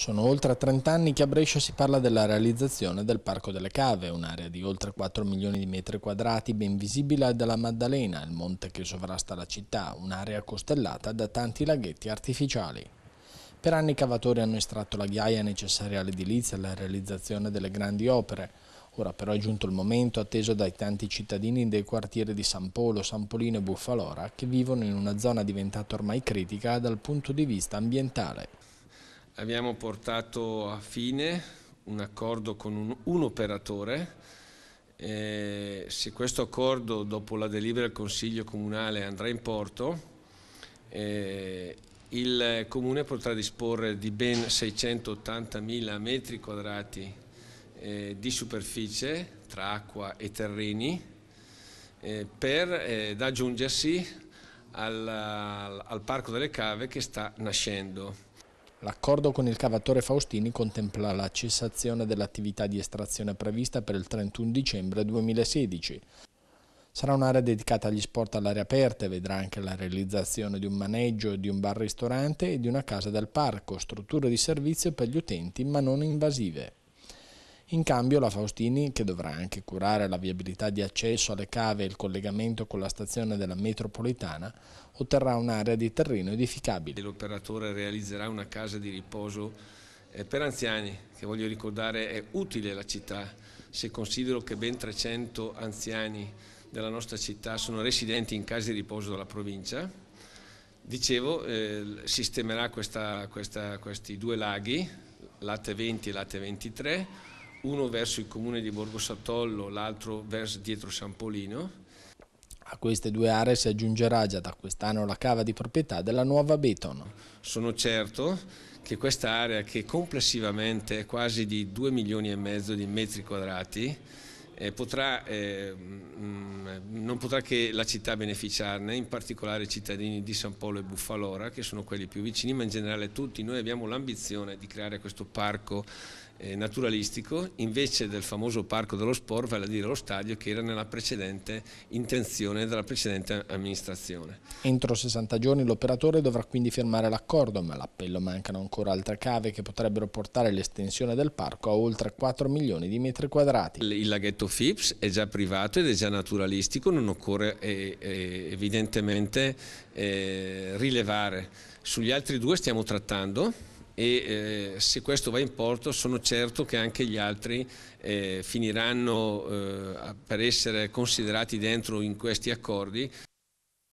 Sono oltre 30 anni che a Brescia si parla della realizzazione del Parco delle Cave, un'area di oltre 4 milioni di metri quadrati ben visibile dalla Maddalena, il monte che sovrasta la città, un'area costellata da tanti laghetti artificiali. Per anni i cavatori hanno estratto la ghiaia necessaria all'edilizia e alla realizzazione delle grandi opere. Ora però è giunto il momento atteso dai tanti cittadini dei quartieri di San Polo, San Polino e Buffalora che vivono in una zona diventata ormai critica dal punto di vista ambientale abbiamo portato a fine un accordo con un, un operatore. E se questo accordo, dopo la delibera del Consiglio Comunale, andrà in porto, eh, il Comune potrà disporre di ben 680.000 metri quadrati eh, di superficie tra acqua e terreni eh, per, eh, da aggiungersi al, al Parco delle Cave che sta nascendo. L'accordo con il cavatore Faustini contempla la cessazione dell'attività di estrazione prevista per il 31 dicembre 2016. Sarà un'area dedicata agli sport all'aria aperta e vedrà anche la realizzazione di un maneggio, di un bar-ristorante e di una casa del parco, strutture di servizio per gli utenti ma non invasive. In cambio la Faustini, che dovrà anche curare la viabilità di accesso alle cave e il collegamento con la stazione della metropolitana, otterrà un'area di terreno edificabile. L'operatore realizzerà una casa di riposo eh, per anziani, che voglio ricordare è utile alla città, se considero che ben 300 anziani della nostra città sono residenti in case di riposo della provincia. Dicevo, eh, sistemerà questa, questa, questi due laghi, Latte 20 e Latte 23, uno verso il comune di Borgo Satollo, l'altro dietro San Polino. A queste due aree si aggiungerà già da quest'anno la cava di proprietà della nuova Beton. Sono certo che questa area, che complessivamente è quasi di 2 milioni e mezzo di metri quadrati, eh, potrà eh, mh, mm, eh, non potrà che la città beneficiarne, in particolare i cittadini di San Polo e Buffalora, che sono quelli più vicini, ma in generale tutti. Noi abbiamo l'ambizione di creare questo parco eh, naturalistico invece del famoso parco dello sport, vale a dire lo stadio che era nella precedente intenzione della precedente amministrazione. Entro 60 giorni l'operatore dovrà quindi firmare l'accordo, ma l'appello mancano ancora altre cave che potrebbero portare l'estensione del parco a oltre 4 milioni di metri quadrati. Il laghetto FIPS è già privato ed è già naturalistico giornalistico non occorre eh, eh, evidentemente eh, rilevare. Sugli altri due stiamo trattando e eh, se questo va in porto sono certo che anche gli altri eh, finiranno eh, per essere considerati dentro in questi accordi.